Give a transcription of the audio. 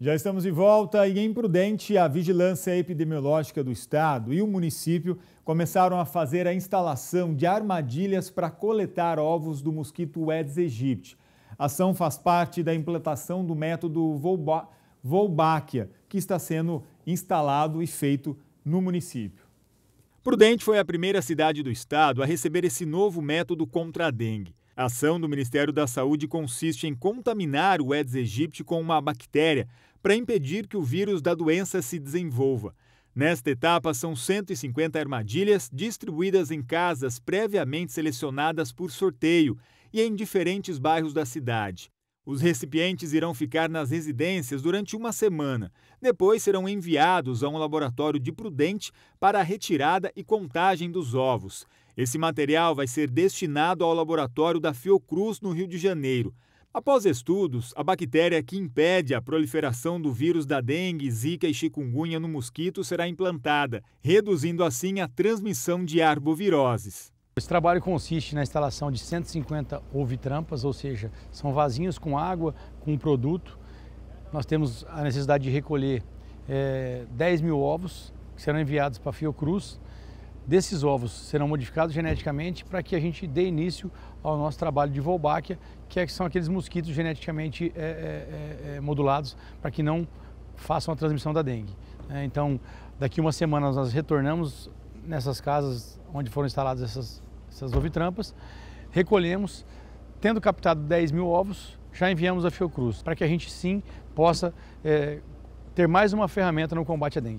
Já estamos de volta e é imprudente a vigilância epidemiológica do estado e o município começaram a fazer a instalação de armadilhas para coletar ovos do mosquito Aedes aegypti. A ação faz parte da implantação do método Volbáquia, que está sendo instalado e feito no município. Prudente foi a primeira cidade do estado a receber esse novo método contra a dengue. A ação do Ministério da Saúde consiste em contaminar o Aedes aegypti com uma bactéria para impedir que o vírus da doença se desenvolva. Nesta etapa, são 150 armadilhas distribuídas em casas previamente selecionadas por sorteio e em diferentes bairros da cidade. Os recipientes irão ficar nas residências durante uma semana. Depois serão enviados a um laboratório de Prudente para a retirada e contagem dos ovos. Esse material vai ser destinado ao laboratório da Fiocruz, no Rio de Janeiro. Após estudos, a bactéria que impede a proliferação do vírus da dengue, zika e chikungunya no mosquito será implantada, reduzindo assim a transmissão de arboviroses. Esse trabalho consiste na instalação de 150 ouvitrampas, ou seja, são vasinhos com água, com um produto. Nós temos a necessidade de recolher é, eh, 10 mil ovos que serão enviados para a Fiocruz. Desses ovos serão modificados geneticamente para que a gente dê início ao nosso trabalho de Wolbachia, que, é, que são aqueles mosquitos geneticamente é, modulados para que não façam a transmissão da dengue. Né? então, daqui uma semana nós retornamos nessas casas onde foram instaladas essas essas ovitrampas, recolhemos, tendo captado 10 mil ovos, já enviamos a Fiocruz, para que a gente sim possa é, ter mais uma ferramenta no combate à dengue.